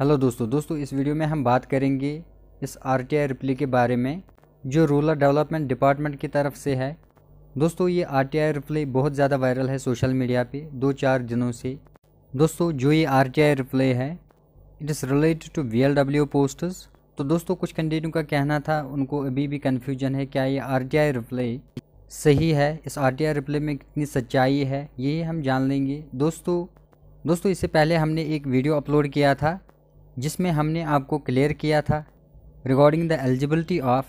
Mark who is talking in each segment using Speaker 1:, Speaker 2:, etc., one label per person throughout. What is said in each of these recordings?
Speaker 1: Hello दोस्तों दोस्तों इस वीडियो में हम बात करेंगे इस आर टी आई रिप्ले के बारे में जो रूरल डेवलपमेंट डिपार्टमेंट की तरफ से है दोस्तों ये आर टी आई रिप्ले बहुत ज़्यादा वायरल है सोशल मीडिया पे दो चार दिनों से दोस्तों जो ये आर टी आई रिप्ले है it is related to V L W posters तो दोस्तों कुछ कैंडिडेटों का कहना था उनको अभी भी कन्फ्यूजन है क्या ये आर टी आई रिप्ले सही है इस आर टी आई रिप्ले में कितनी सच्चाई है यही हम जान लेंगे दोस्तों दोस्तों इससे पहले हमने एक वीडियो अपलोड किया था जिसमें हमने आपको क्लियर किया था regarding the eligibility of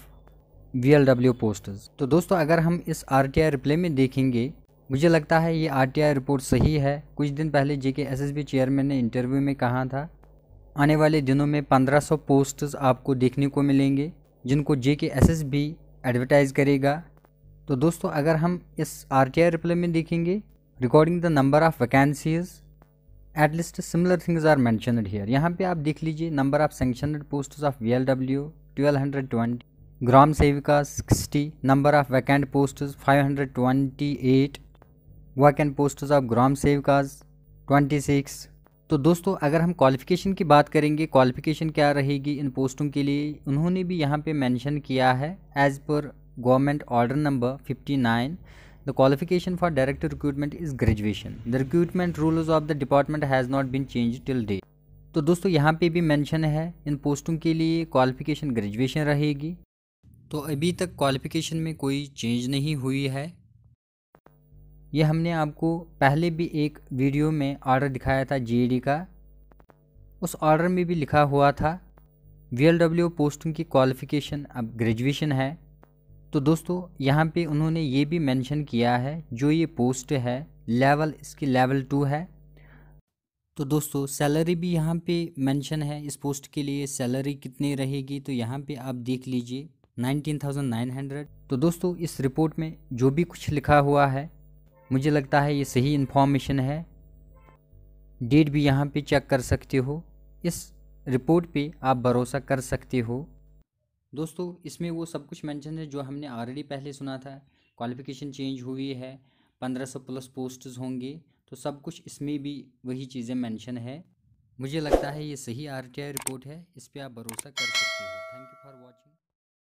Speaker 1: V L W posters तो दोस्तों अगर हम इस आर टी आई रिप्ले में देखेंगे मुझे लगता है ये आर टी आई रिपोर्ट सही है कुछ दिन पहले J K S S B chairman ने इंटरव्यू में कहा था आने वाले दिनों में पंद्रह सौ पोस्टर्स आपको देखने को मिलेंगे जिनको जे K S S B advertise करेगा तो दोस्तों अगर हम इस आर टी आई रिप्ले में देखेंगे recording the number of vacancies at least similar things are mentioned यहाँ पे आप देख लीजिए number of sanctioned post of V L W twelve hundred twenty ग्राम सेविका sixty number of vacant post five hundred twenty eight vacant post of ग्राम सेविकाज twenty six तो दोस्तों अगर हम क्वालिफ़िकेशन की बात करेंगे क्वालिफ़िकेशन क्या रहेगी इन पोस्टों के लिए उन्होंने भी यहाँ पे मेंशन किया है as per government order number nine The qualification for director recruitment is graduation. The recruitment rules of the department has not been changed till date. तो दोस्तों यहाँ पे भी मेंशन है इन पोस्टों के लिए क्वालिफ़िकेशन ग्रेजुएशन रहेगी तो अभी तक क्वालिफ़िकेशन में कोई चेंज नहीं हुई है ये हमने आपको पहले भी एक वीडियो में ऑर्डर दिखाया था जीईडी का उस ऑर्डर में भी लिखा हुआ था वी पोस्टों की क्वालिफ़िकेशन अब ग्रेजुएशन है तो दोस्तों यहाँ पे उन्होंने ये भी मेंशन किया है जो ये पोस्ट है लेवल इसकी लेवल टू है तो दोस्तों सैलरी भी यहाँ पे मेंशन है इस पोस्ट के लिए सैलरी कितनी रहेगी तो यहाँ पे आप देख लीजिए नाइनटीन थाउजेंड नाइन हंड्रेड तो दोस्तों इस रिपोर्ट में जो भी कुछ लिखा हुआ है मुझे लगता है ये सही इन्फॉर्मेशन है डेट भी यहाँ पे चेक कर सकते हो इस रिपोर्ट पे आप भरोसा कर सकते हो दोस्तों इसमें वो सब कुछ मेंशन है जो हमने ऑलरेडी पहले सुना था क्वालिफिकेशन चेंज हुई है पंद्रह सौ प्लस पोस्ट्स होंगे तो सब कुछ इसमें भी वही चीज़ें मेंशन है मुझे लगता है ये सही आर रिपोर्ट है इस पर आप भरोसा कर सकते हो थैंक यू फॉर वॉचिंग